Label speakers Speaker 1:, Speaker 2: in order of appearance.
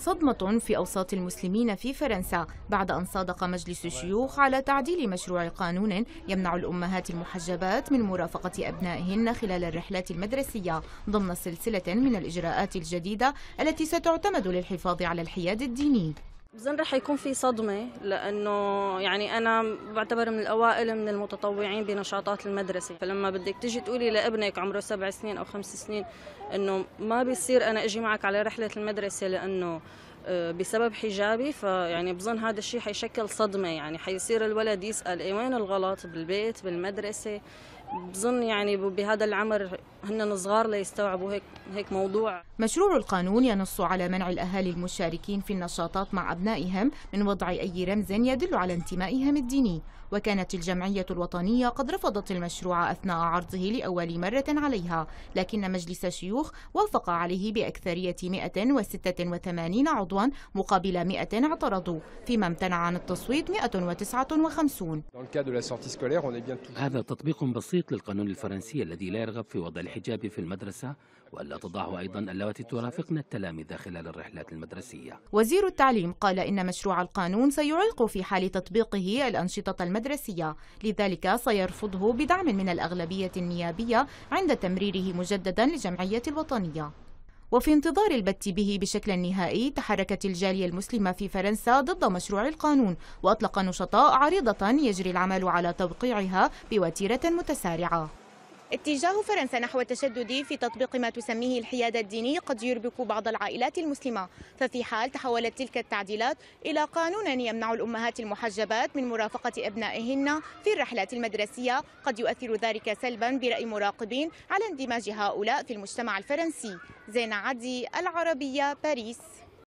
Speaker 1: صدمة في أوساط المسلمين في فرنسا بعد أن صادق مجلس الشيوخ على تعديل مشروع قانون يمنع الأمهات المحجبات من مرافقة أبنائهن خلال الرحلات المدرسية ضمن سلسلة من الإجراءات الجديدة التي ستعتمد للحفاظ على الحياد الديني
Speaker 2: بظن رح يكون في صدمة لأنه يعني أنا بعتبر من الأوائل من المتطوعين بنشاطات المدرسة فلما بدك تجي تقولي لابنك عمره سبع سنين أو خمس سنين أنه ما بيصير أنا أجي معك على رحلة المدرسة لأنه آه، بسبب حجابي فيعني بظن هذا الشيء حيشكل صدمه يعني حيصير الولد يسال إيه وين الغلط بالبيت بالمدرسه بظن يعني بهذا العمر هن صغار ليستوعبوا هيك هيك موضوع
Speaker 1: مشروع القانون ينص على منع الاهالي المشاركين في النشاطات مع ابنائهم من وضع اي رمز يدل على انتمائهم الديني وكانت الجمعيه الوطنيه قد رفضت المشروع اثناء عرضه لاول مره عليها لكن مجلس الشيوخ وافق عليه باكثريه 186 عضو عضوا مقابل 100 اعترضوا فيما امتنع عن التصويت 159
Speaker 3: هذا تطبيق بسيط للقانون الفرنسي الذي لا يرغب في وضع الحجاب في المدرسة ولا تضعه أيضا اللواتي ترافقن التلاميذ خلال الرحلات المدرسية
Speaker 1: وزير التعليم قال إن مشروع القانون سيعيق في حال تطبيقه الأنشطة المدرسية لذلك سيرفضه بدعم من الأغلبية النيابية عند تمريره مجددا للجمعية الوطنية وفي انتظار البت به بشكل نهائي تحركت الجالية المسلمة في فرنسا ضد مشروع القانون وأطلق نشطاء عريضة يجري العمل على توقيعها بوتيرة متسارعة اتجاه فرنسا نحو التشدد في تطبيق ما تسميه الحياد الديني قد يربك بعض العائلات المسلمة ففي حال تحولت تلك التعديلات إلى قانون يمنع الأمهات المحجبات من مرافقة أبنائهن في الرحلات المدرسية قد يؤثر ذلك سلبا برأي مراقبين على اندماج هؤلاء في المجتمع الفرنسي زين عدي العربية باريس